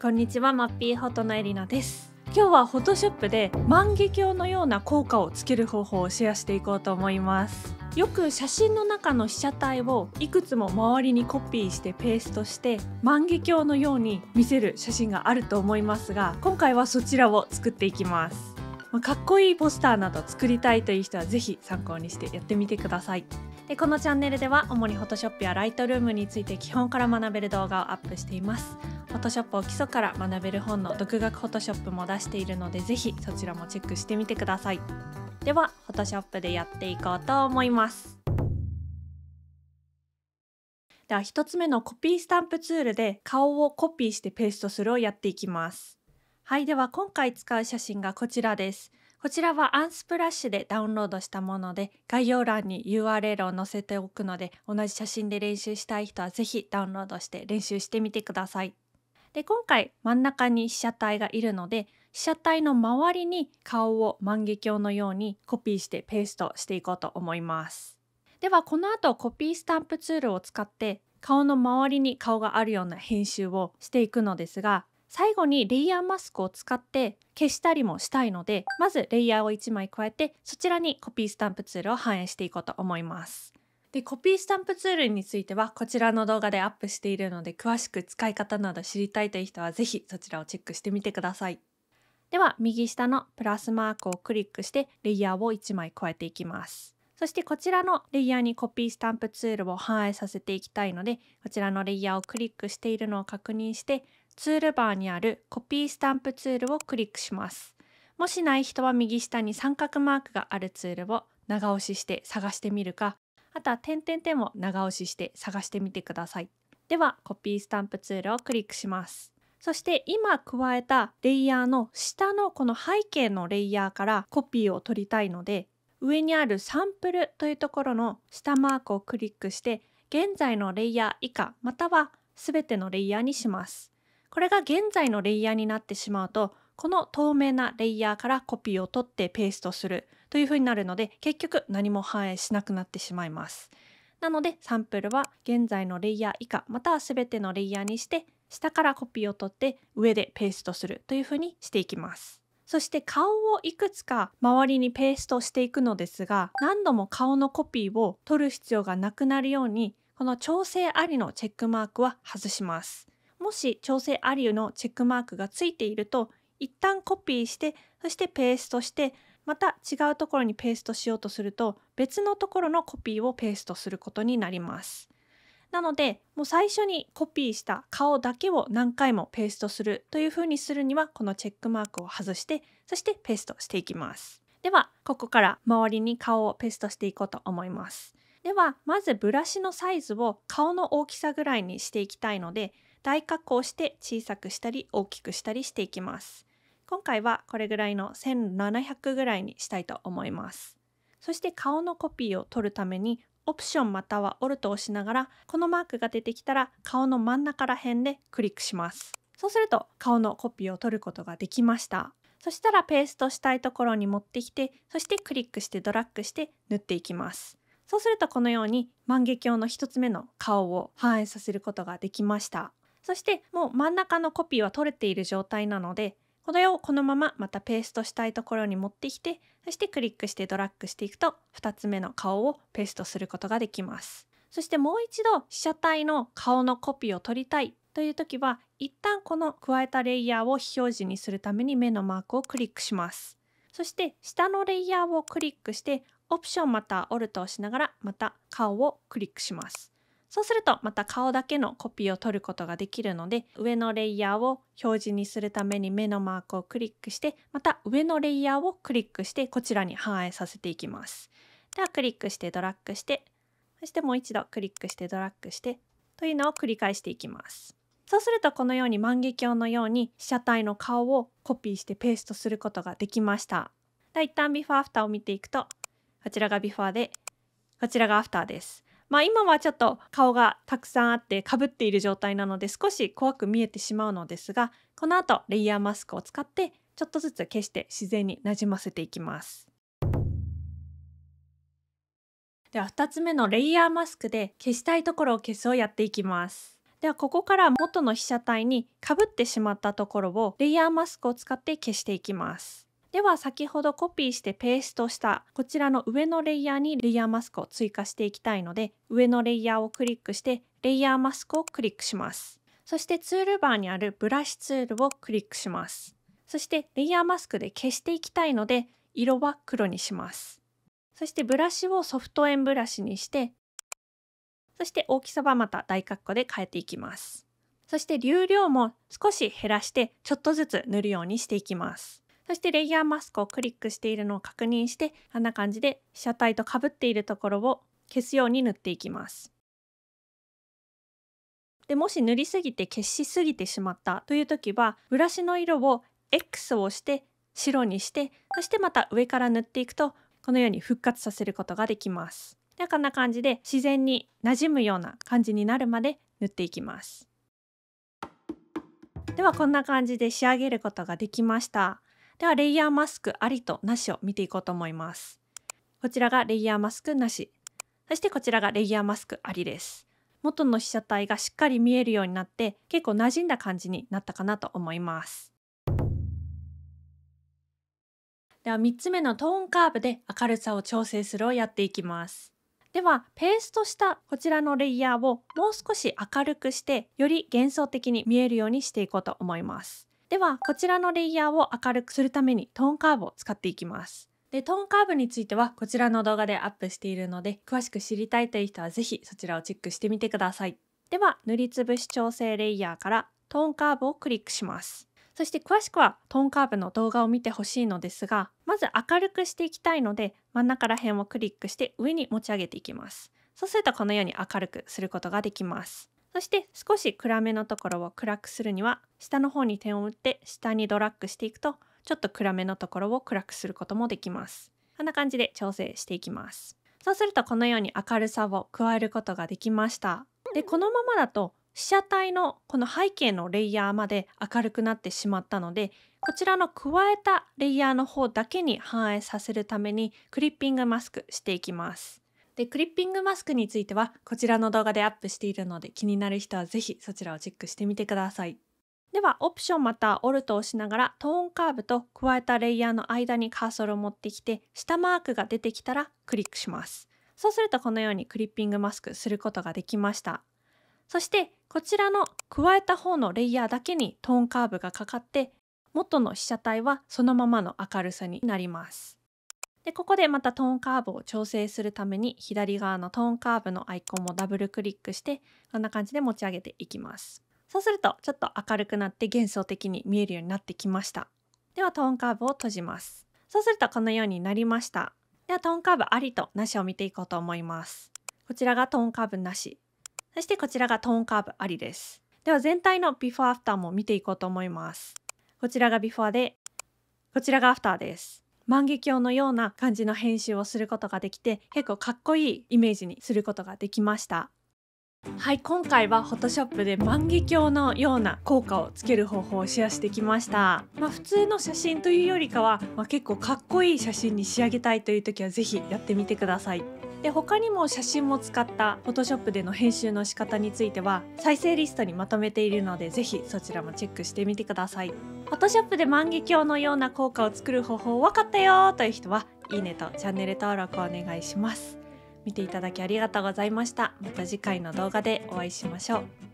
こんにちはマッピーホットのエリナです今日はフォトショップで万華鏡のような効果をつける方法をシェアしていこうと思いますよく写真の中の被写体をいくつも周りにコピーしてペーストして万華鏡のように見せる写真があると思いますが今回はそちらを作っていきますまかっこいいポスターなど作りたいという人は是非参考にしてやってみてくださいでこのチャンネルでは主に Photoshop や Lightroom について基本から学べる動画をアップしていますフォトショップを基礎から学べる本の独学フォトショップも出しているのでぜひそちらもチェックしてみてくださいではフォトショップでやっていこうと思いますでは1つ目のコピースタンプツールで顔をコピーしてペーストするをやっていきますはいでは今回使う写真がこちらですこちらはアンスプラッシュでダウンロードしたもので概要欄に URL を載せておくので同じ写真で練習したい人はぜひダウンロードして練習してみてください。で今回真ん中に被写体がいるので被写体の周りに顔を万華鏡のようにコピーしてペーストしていこうと思いますではこの後コピースタンプツールを使って顔の周りに顔があるような編集をしていくのですが最後にレイヤーマスクを使って消したりもしたいのでまずレイヤーを1枚加えてそちらにコピースタンプツールを反映していこうと思いますで、コピースタンプツールについてはこちらの動画でアップしているので、詳しく使い方など知りたいという人はぜひそちらをチェックしてみてください。では、右下のプラスマークをクリックして、レイヤーを1枚加えていきます。そしてこちらのレイヤーにコピースタンプツールを反映させていきたいので、こちらのレイヤーをクリックしているのを確認して、ツールバーにあるコピースタンプツールをクリックします。もしない人は右下に三角マークがあるツールを長押しして探してみるか、また点々点も長押しして探してみてください。ではコピースタンプツールをクリックします。そして今加えたレイヤーの下のこの背景のレイヤーからコピーを取りたいので上にあるサンプルというところの下マークをクリックして現在のレイヤー以下または全てのレイヤーにします。これが現在のレイヤーになってしまうとこの透明なレイヤーからコピーを取ってペーストするというふうになるので結局何も反映しなくなってしまいます。なのでサンプルは現在のレイヤー以下または全てのレイヤーにして下からコピーを取って上でペーストするというふうにしていきます。そして顔をいくつか周りにペーストしていくのですが何度も顔のコピーを取る必要がなくなるようにこの調整ありのチェックマークは外します。もし調整ありのチェックマークがついていると一旦コピーしてそしてペーストしてまた違うところにペーストしようとすると別のところのコピーをペーストすることになります。なのでもう最初にコピーした顔だけを何回もペーストするというふうにするにはこのチェックマークを外してそしてペーストしていきます。ではここから周りに顔をペーストしていこうと思います。ではまずブラシのサイズを顔の大きさぐらいにしていきたいので大加工して小さくしたり大きくしたりしていきます。今回はこれぐらいの1700ぐらいにしたいと思います。そして顔のコピーを取るためにオプションまたは Alt を押しながらこのマークが出てきたら顔の真ん中ら辺でクリックします。そうすると顔のコピーを取ることができました。そしたらペーストしたいところに持ってきてそしてクリックしてドラッグして塗っていきます。そうするとこのように万華鏡の1つ目の顔を反映させることができました。そしてもう真ん中のコピーは取れている状態なのでこれをこのまままたペーストしたいところに持ってきてそしてクリックしてドラッグしていくと2つ目の顔をペーストすることができますそしてもう一度被写体の顔のコピーを取りたいという時は一旦この加えたレイヤーを非表示にするために目のマークをクリックしますそして下のレイヤーをクリックしてオプションまたオルトをしながらまた顔をクリックしますそうするとまた顔だけのコピーを取ることができるので上のレイヤーを表示にするために目のマークをクリックしてまた上のレイヤーをクリックしてこちらに反映させていきます。ではクリックしてドラッグしてそしてもう一度クリックしてドラッグしてというのを繰り返していきます。そうするとこのように万華鏡のように被写体の顔をコピーしてペーストすることができました。で一旦ビフォーアフターを見ていくとこちらがビフォーでこちらがアフターです。まあ、今はちょっと顔がたくさんあってかぶっている状態なので少し怖く見えてしまうのですがこの後レイヤーマスクを使ってちょっとずつ消して自然になじませていきます。では2つ目のレイヤーマスクで消したいところを消すをやっていきます。ではここから元の被写体にかぶってしまったところをレイヤーマスクを使って消していきます。では先ほどコピーしてペーストしたこちらの上のレイヤーにレイヤーマスクを追加していきたいので上のレイヤーをクリックしてレイヤーマスクをクリックします。そしてツールバーにあるブラシツールをクリックします。そしてレイヤーマスクで消していきたいので色は黒にします。そしてブラシをソフト円ブラシにしてそして大きさはまた大括弧で変えていきます。そして流量も少し減らしてちょっとずつ塗るようにしていきます。そしてレイヤーマスクをクリックしているのを確認して、あんな感じで被写体とかぶっているところを消すように塗っていきます。でもし塗りすぎて消しすぎてしまったという時はブラシの色を X をして白にしてそしてまた上から塗っていくとこのように復活させることができます。でこんな感じで自然に馴染むような感じになるまで塗っていきます。ではこんな感じで仕上げることができました。ではレイヤーマスクありとなしを見ていこうと思います。こちらがレイヤーマスクなし。そしてこちらがレイヤーマスクありです。元の被写体がしっかり見えるようになって結構馴染んだ感じになったかなと思います。では3つ目のトーンカーブで明るさを調整するをやっていきます。ではペーストしたこちらのレイヤーをもう少し明るくしてより幻想的に見えるようにしていこうと思います。ではこちらのレイヤーを明るくするためにトーンカーブを使っていきますでトーンカーブについてはこちらの動画でアップしているので詳しく知りたいという人は是非そちらをチェックしてみてくださいでは塗りつぶし調整レイヤーからトーンカーブをクリックしますそして詳しくはトーンカーブの動画を見てほしいのですがまず明るくしていきたいので真ん中ら辺をクリックして上に持ち上げていきますそうするとこのように明るくすることができますそして少し暗めのところを暗くするには下の方に点を打って下にドラッグしていくとちょっと暗めのところを暗くすることもできます。こんな感じで調整していきます。そうするとこのように明るさを加えることができました。でこのままだと被写体のこの背景のレイヤーまで明るくなってしまったのでこちらの加えたレイヤーの方だけに反映させるためにクリッピングマスクしていきます。で、クリッピングマスクについては、こちらの動画でアップしているので、気になる人はぜひそちらをチェックしてみてください。では、オプションまたオルトを押しながら、トーンカーブと加えたレイヤーの間にカーソルを持ってきて、下マークが出てきたらクリックします。そうするとこのようにクリッピングマスクすることができました。そして、こちらの加えた方のレイヤーだけにトーンカーブがかかって、元の被写体はそのままの明るさになります。でここでまたトーンカーブを調整するために左側のトーンカーブのアイコンもダブルクリックしてこんな感じで持ち上げていきますそうするとちょっと明るくなって幻想的に見えるようになってきましたではトーンカーブを閉じますそうするとこのようになりましたではトーンカーブありとなしを見ていこうと思いますこちらがトーンカーブなしそしてこちらがトーンカーブありですでは全体のビフォーアフターも見ていこうと思いますこちらがビフォーでこちらがアフターです万華鏡のような感じの編集をすることができて結構かっこいいイメージにすることができましたはい今回は Photoshop で万華鏡のような効果をつける方法をシェアしてきました、まあ、普通の写真というよりかは、まあ、結構かっこいい写真に仕上げたいという時は是非やってみてくださいで他にも写真も使った Photoshop での編集の仕方については再生リストにまとめているのでぜひそちらもチェックしてみてください Photoshop で万華鏡のような効果を作る方法分かったよという人はいいねとチャンネル登録をお願いします見ていただきありがとうございましたまた次回の動画でお会いしましょう